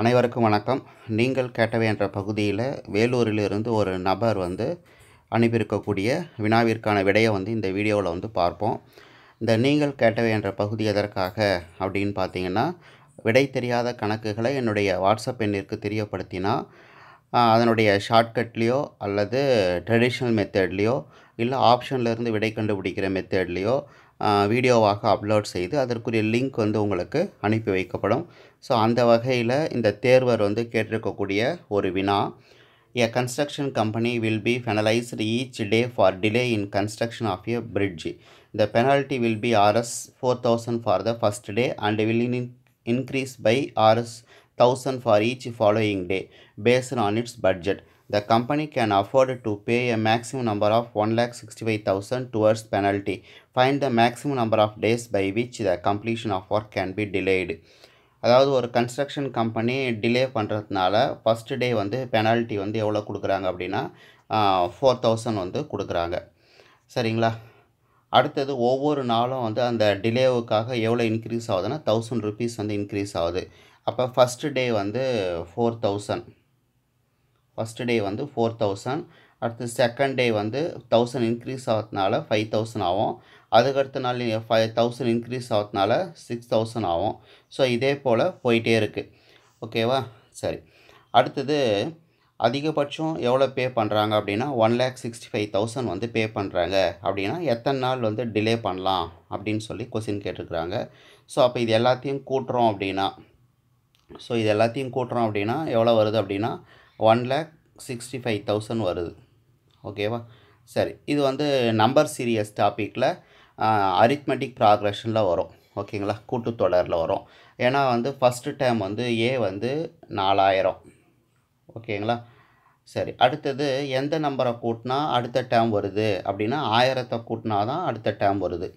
அனைவருக்கும் வணக்கம் நீங்கள் கேட்டவை என்ற பகுதியில் வேலூரிலிருந்து ஒரு நபர் வந்து அனுப்பியிருக்கக்கூடிய வினாவிற்கான விடையை வந்து இந்த வீடியோவில் வந்து பார்ப்போம் இந்த நீங்கள் கேட்டவை என்ற பகுதி எதற்காக அப்படின்னு பார்த்தீங்கன்னா விடை தெரியாத கணக்குகளை என்னுடைய வாட்ஸ்அப் எண்ணிற்கு தெரியப்படுத்தினா அதனுடைய ஷார்ட்கட்லேயோ அல்லது ட்ரெடிஷ்னல் மெத்தட்லேயோ இல்லை ஆப்ஷன்லேருந்து விடை கண்டுபிடிக்கிற மெத்தட்லேயோ வீடியோவாக அப்லோட் செய்து அதற்குரிய லிங்க் வந்து உங்களுக்கு அனுப்பி வைக்கப்படும் ஸோ அந்த வகையில் இந்த தேர்வர் வந்து கேட்டிருக்கக்கூடிய ஒரு வினா a construction company will be penalised each day for delay in construction of a bridge the penalty will be R S four thousand for the first day and will in increase by R S thousand for each following day based on its budget the company can afford to pay a maximum number of 1,65,000 towards penalty. Find the maximum number of days by which the completion of work can be delayed. அதாவது ஒரு construction company delay பண்ணுறதுனால first day வந்து penalty வந்து எவ்வளோ கொடுக்குறாங்க அப்படின்னா four thousand வந்து கொடுக்குறாங்க சரிங்களா அடுத்தது ஒவ்வொரு நாளும் வந்து அந்த டிலேவுக்காக எவ்வளோ இன்க்ரீஸ் ஆகுதுன்னா தௌசண்ட் ருபீஸ் வந்து இன்க்ரீஸ் ஆகுது அப்போ ஃபஸ்ட்டு டே வந்து ஃபோர் தௌசண்ட் ஃபஸ்ட்டு டே வந்து ஃபோர் தௌசண்ட் அடுத்து செகண்ட் டே வந்து தௌசண்ட் இன்க்ரீஸ் ஆகிறதுனால ஃபைவ் தௌசண்ட் ஆகும் அதுக்கடுத்த நாள் ஃபைவ் தௌசண்ட் இன்க்ரீஸ் ஆகிறதுனால சிக்ஸ் தௌசண்ட் ஆகும் ஸோ இதே போல் போயிட்டே இருக்குது ஓகேவா சரி அடுத்தது அதிகபட்சம் எவ்வளோ பே பண்ணுறாங்க அப்படின்னா one lakh sixty five thousand வந்து பே பண்ணுறாங்க அப்படின்னா எத்தனை நாள் வந்து டிலே பண்ணலாம் அப்படின்னு சொல்லி கொஸ்டின் கேட்டிருக்கிறாங்க ஸோ அப்போ இது எல்லாத்தையும் கூட்டுறோம் அப்படின்னா ஸோ இது எல்லாத்தையும் கூட்டுறோம் அப்படின்னா எவ்வளோ வருது அப்படின்னா one lakh sixty five thousand வருது ஓகேவா சரி இது வந்து நம்பர் சீரியஸ் டாப்பிக்கில் அரித்மெட்டிக் ப்ராக்ரெஷனில் வரும் ஓகேங்களா கூட்டுத்தொடரில் வரும் ஏன்னா வந்து ஃபஸ்ட்டு டேம் வந்து ஏ வந்து நாலாயிரம் ஓகேங்களா சரி அடுத்தது எந்த நம்பரை கூட்டினா அடுத்த டேம் வருது அப்படின்னா ஆயிரத்தை கூட்டினா தான் அடுத்த டேம் வருது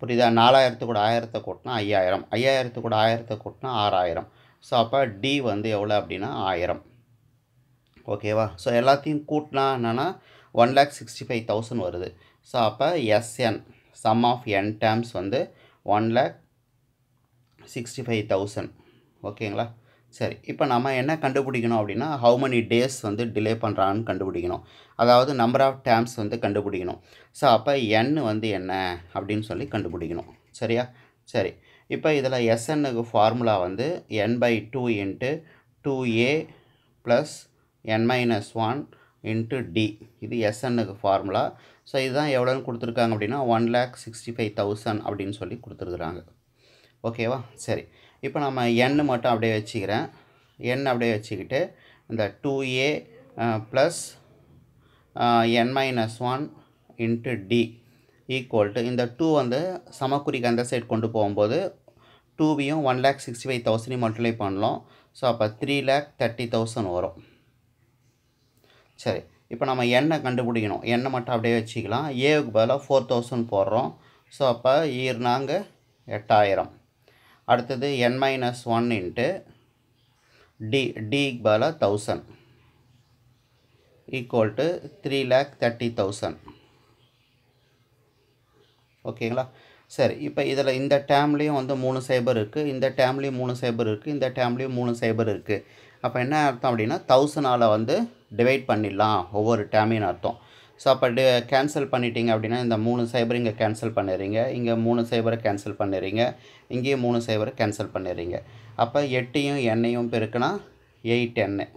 புரியுதா நாலாயிரத்து கூட ஆயிரத்தை கூட்டினா ஐயாயிரம் ஐயாயிரத்து கூட ஆயிரத்தை கூட்டினா ஆறாயிரம் ஸோ அப்போ டி வந்து எவ்வளோ அப்படின்னா ஆயிரம் ஓகேவா ஸோ எல்லாத்தையும் கூட்டினா என்னென்னா one lakh sixty five thousand வருது ஸோ அப்போ SN sum of n terms வந்து one lakh sixty five thousand ஓகேங்களா சரி இப்போ நம்ம என்ன கண்டுபிடிக்கணும் அப்படின்னா ஹவு மெனி டேஸ் வந்து டிலே பண்ணுறான்னு கண்டுபிடிக்கணும் அதாவது நம்பர் ஆஃப் டேர்ம்ஸ் வந்து கண்டுபிடிக்கணும் ஸோ அப்போ என் வந்து என்ன அப்படின்னு சொல்லி கண்டுபிடிக்கணும் சரியா சரி இப்போ இதில் எஸ்என்னுக்கு ஃபார்முலா வந்து n by two into two a plus n minus one into d இது எஸ்என்னுக்கு ஃபார்முலா ஸோ இதுதான் எவ்வளோன்னு கொடுத்துருக்காங்க அப்படின்னா ஒன் லேக் சொல்லி ஃபைவ் தௌசண்ட் அப்படின்னு சொல்லி கொடுத்துருக்குறாங்க ஓகேவா சரி இப்போ நம்ம என் மட்டும் அப்படியே வச்சுக்கிறேன் என் அப்படியே வச்சுக்கிட்டு இந்த two a plus n minus one into d equal இந்த டூ வந்து சமக்குறிக்கு அந்த சைடு கொண்டு போகும்போது போது ஒன் லேக் 165,000 ஃபைவ் தௌசண்டையும் மல்டிப்ளை பண்ணலாம் ஸோ அப்போ த்ரீ லேக் தேர்ட்டி தௌசண்ட் வரும் சரி இப்போ நம்ம எண்ணெய் கண்டுபிடிக்கணும் எண்ணெய் மட்டும் அப்படியே வச்சுக்கலாம் ஏவுக்கு பதிலாக ஃபோர் தௌசண்ட் போடுறோம் ஸோ அப்போ ஈர்னாங்க எட்டாயிரம் அடுத்தது n minus one into d டிக்கு பதிலாக thousand equal to three lakh thirty thousand ஓகேங்களா சரி இப்போ இதில் இந்த டேம்லேயும் வந்து மூணு சைபர் இருக்குது இந்த டேம்லேயும் மூணு சைபர் இருக்குது இந்த டேம்லேயும் மூணு சைபர் இருக்குது அப்போ என்ன அர்த்தம் அப்படின்னா தௌசண்டால் வந்து டிவைட் பண்ணிடலாம் ஒவ்வொரு டேர்மின்னு அர்த்தம் ஸோ அப்போ டி கேன்சல் பண்ணிட்டீங்க அப்படின்னா இந்த மூணு சைபர் இங்கே கேன்சல் பண்ணுறீங்க இங்கே மூணு சைபரை கேன்சல் பண்ணுறீங்க இங்கேயும் மூணு சைபரை கேன்சல் பண்ணுறீங்க அப்போ எட்டையும் எண்ணையும் பெருக்குனா எயிட் எண்ணெய்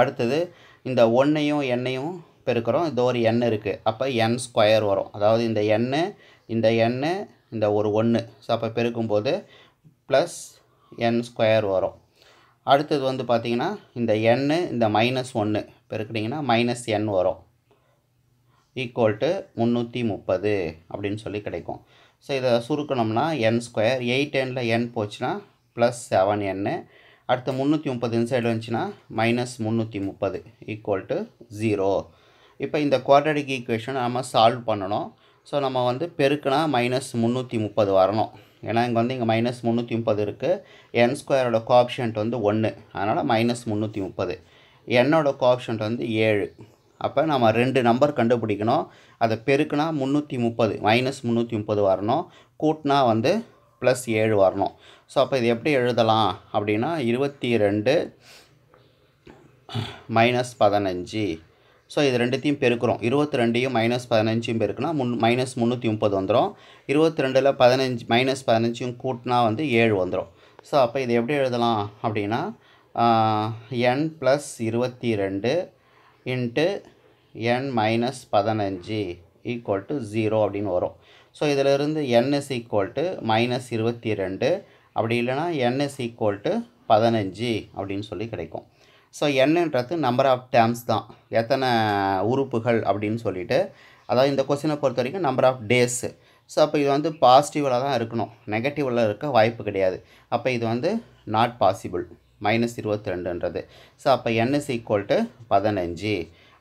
அடுத்தது இந்த ஒன்றையும் எண்ணையும் பெருக்கிறோம் இது ஒரு எண் இருக்குது அப்போ என் ஸ்கொயர் வரும் அதாவது இந்த எண் இந்த எண் இந்த ஒரு ஒன்று ஸோ அப்போ பெருக்கும்போது ப்ளஸ் என் ஸ்கொயர் வரும் அடுத்தது வந்து பார்த்திங்கன்னா இந்த எண்ணு இந்த மைனஸ் ஒன்று பெருக்கிட்டிங்கன்னா மைனஸ் என் வரும் ஈக்குவல் டு முந்நூற்றி முப்பது அப்படின்னு சொல்லி கிடைக்கும் ஸோ இதை சுருக்கணும்னா என் ஸ்கொயர் எயிட் எனில் என் போச்சுன்னா ப்ளஸ் செவன் என்னு அடுத்து முந்நூற்றி முப்பது இன்சைடு வந்துச்சுன்னா மைனஸ் முந்நூற்றி முப்பது ஈக்குவல் டு ஜீரோ இப்போ இந்த குவாட்ரடிக் ஈக்குவேஷன் நம்ம சால்வ் பண்ணணும் ஸோ நம்ம வந்து பெருக்கினா மைனஸ் முந்நூற்றி முப்பது வரணும் ஏன்னா இங்கே வந்து இங்கே மைனஸ் முந்நூற்றி முப்பது இருக்குது என் ஸ்கொயரோட கோஆப்ஷன்ட் வந்து ஒன்று அதனால் மைனஸ் முந்நூற்றி முப்பது என்னோட கோஆப்ஷன்ட் வந்து ஏழு அப்போ நம்ம ரெண்டு நம்பர் கண்டுபிடிக்கணும் அதை பெருக்குனா முந்நூற்றி முப்பது மைனஸ் முந்நூற்றி முப்பது வரணும் கூட்டினா வந்து ப்ளஸ் ஏழு வரணும் ஸோ அப்போ இது எப்படி எழுதலாம் அப்படின்னா இருபத்தி ரெண்டு மைனஸ் பதினஞ்சு ஸோ இது ரெண்டுத்தையும் பெருக்கிறோம் இருபத்தி ரெண்டையும் மைனஸ் பதினஞ்சும் பெருக்குனா முன் மைனஸ் முந்நூற்றி முப்பது வந்துடும் இருபத்தி ரெண்டில் பதினஞ்சு மைனஸ் பதினஞ்சும் கூட்டினா வந்து ஏழு வந்துடும் ஸோ அப்போ இது எப்படி எழுதலாம் அப்படின்னா என் ப்ளஸ் இருபத்தி ரெண்டு இன்ட்டு என் மைனஸ் பதினஞ்சு ஈக்குவல் டு ஜீரோ அப்படின்னு வரும் ஸோ இதிலிருந்து n is equal to minus இருபத்தி ரெண்டு அப்படி இல்லைனா என் இஸ் ஈக்குவல் டு பதினஞ்சு அப்படின்னு சொல்லி கிடைக்கும் ஸோ என்னன்றது நம்பர் ஆஃப் டேம்ஸ் தான் எத்தனை உறுப்புகள் அப்படின்னு சொல்லிட்டு அதாவது இந்த கொஸ்டினை பொறுத்த வரைக்கும் நம்பர் ஆஃப் டேஸு ஸோ அப்போ இது வந்து பாசிட்டிவில் தான் இருக்கணும் நெகட்டிவில் இருக்க வாய்ப்பு கிடையாது அப்போ இது வந்து நாட் பாசிபிள் மைனஸ் இருபத்தி ரெண்டுன்றது ஸோ அப்போ என்எஸ் ஈக்குவல் டு பதினஞ்சு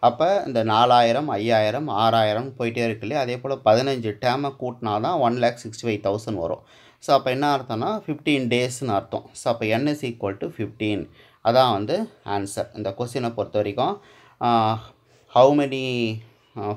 அப்போ இந்த நாலாயிரம் ஐயாயிரம் ஆறாயிரம் போயிட்டே இருக்கு இல்லையா அதே போல் பதினஞ்சு டேமை கூட்டினா தான் one lakh sixty five thousand வரும் ஸோ அப்போ என்ன அர்த்தம்னா ஃபிஃப்டீன் டேஸ்னு அர்த்தம் ஸோ அப்போ n is equal to fifteen அதான் வந்து ஆன்சர் இந்த கொஸ்டினை பொறுத்த வரைக்கும் how many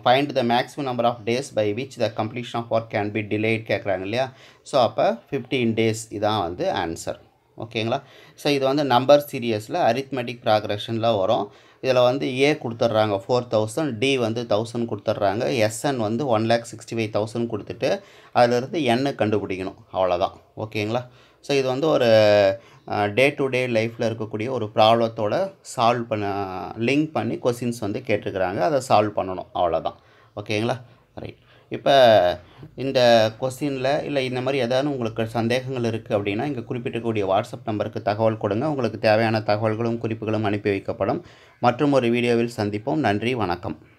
find the maximum number of days by which the completion of work can be delayed கேட்குறாங்க இல்லையா ஸோ அப்போ ஃபிஃப்டீன் டேஸ் இதான் வந்து ஆன்சர் ஓகேங்களா ஸோ இது வந்து நம்பர் சீரியஸில் அரித்மெட்டிக் ப்ராக்ரெஷனில் வரும் இதில் வந்து ஏ கொடுத்துட்றாங்க ஃபோர் தௌசண்ட் டி வந்து தௌசண்ட் கொடுத்துட்றாங்க எஸ்என் வந்து one lakh sixty five thousand கொடுத்துட்டு அதிலிருந்து என்னை கண்டுபிடிக்கணும் அவ்வளோதான் ஓகேங்களா ஸோ இது வந்து ஒரு டே டு டே லைஃப்பில் இருக்கக்கூடிய ஒரு ப்ராப்ளத்தோட சால்வ் பண்ண லிங்க் பண்ணி கொஸ்டின்ஸ் வந்து கேட்டுருக்குறாங்க அதை சால்வ் பண்ணணும் அவ்வளோதான் ஓகேங்களா ரைட் இப்போ இந்த கொஸ்டினில் இல்லை இந்த மாதிரி ஏதாவது உங்களுக்கு சந்தேகங்கள் இருக்குது அப்படின்னா இங்கே குறிப்பிட்டக்கூடிய வாட்ஸ்அப் நம்பருக்கு தகவல் கொடுங்க உங்களுக்கு தேவையான தகவல்களும் குறிப்புகளும் அனுப்பி வைக்கப்படும் மற்றும் ஒரு வீடியோவில் சந்திப்போம் நன்றி வணக்கம்